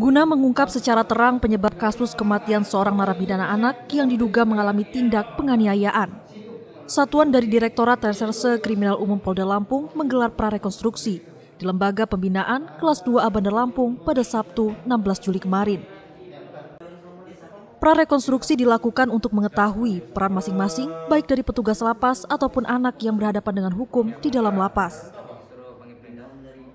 Guna mengungkap secara terang penyebab kasus kematian seorang narapidana anak yang diduga mengalami tindak penganiayaan. Satuan dari Direktorat Reserse Kriminal Umum Polda Lampung menggelar prarekonstruksi di Lembaga Pembinaan Kelas 2A Bandar Lampung pada Sabtu 16 Juli kemarin. Prarekonstruksi dilakukan untuk mengetahui peran masing-masing baik dari petugas lapas ataupun anak yang berhadapan dengan hukum di dalam lapas.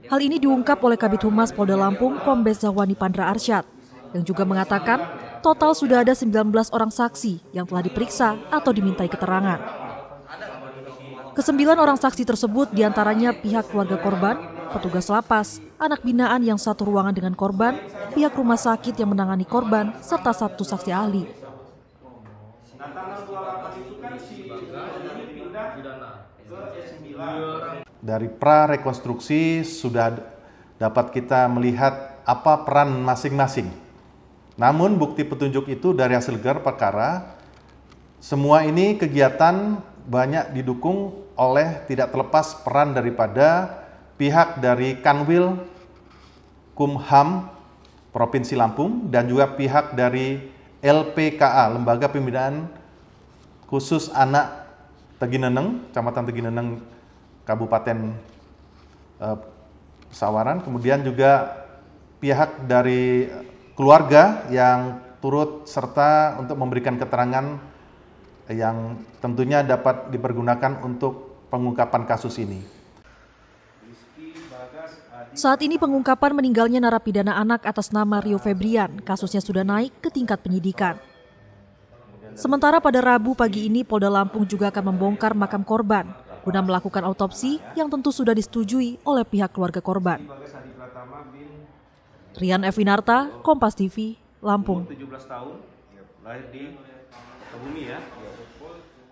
Hal ini diungkap oleh Kabit Humas Polda Lampung Kombes Zawani Pandra Arsyad yang juga mengatakan total sudah ada 19 orang saksi yang telah diperiksa atau dimintai keterangan. Kesembilan orang saksi tersebut diantaranya pihak keluarga korban, petugas lapas, anak binaan yang satu ruangan dengan korban, pihak rumah sakit yang menangani korban, serta satu saksi ahli. Nah, tanggal 28 itu kan si pindah ke S9 dari pra rekonstruksi sudah dapat kita melihat apa peran masing-masing. Namun bukti petunjuk itu dari hasil gelar perkara semua ini kegiatan banyak didukung oleh tidak terlepas peran daripada pihak dari Kanwil Kumham Provinsi Lampung dan juga pihak dari LPKA Lembaga Pembinaan Khusus Anak Tegineneng, Kecamatan Tegineneng Kabupaten eh, Pesawaran, kemudian juga pihak dari eh, keluarga yang turut serta untuk memberikan keterangan yang tentunya dapat dipergunakan untuk pengungkapan kasus ini. Saat ini pengungkapan meninggalnya narapidana anak atas nama Rio Febrian, kasusnya sudah naik ke tingkat penyidikan. Sementara pada Rabu pagi ini Polda Lampung juga akan membongkar makam korban guna melakukan autopsi yang tentu sudah disetujui oleh pihak keluarga korban. Rian Evinarta, Kompas TV, Lampung. 17 tahun, lahir di ya.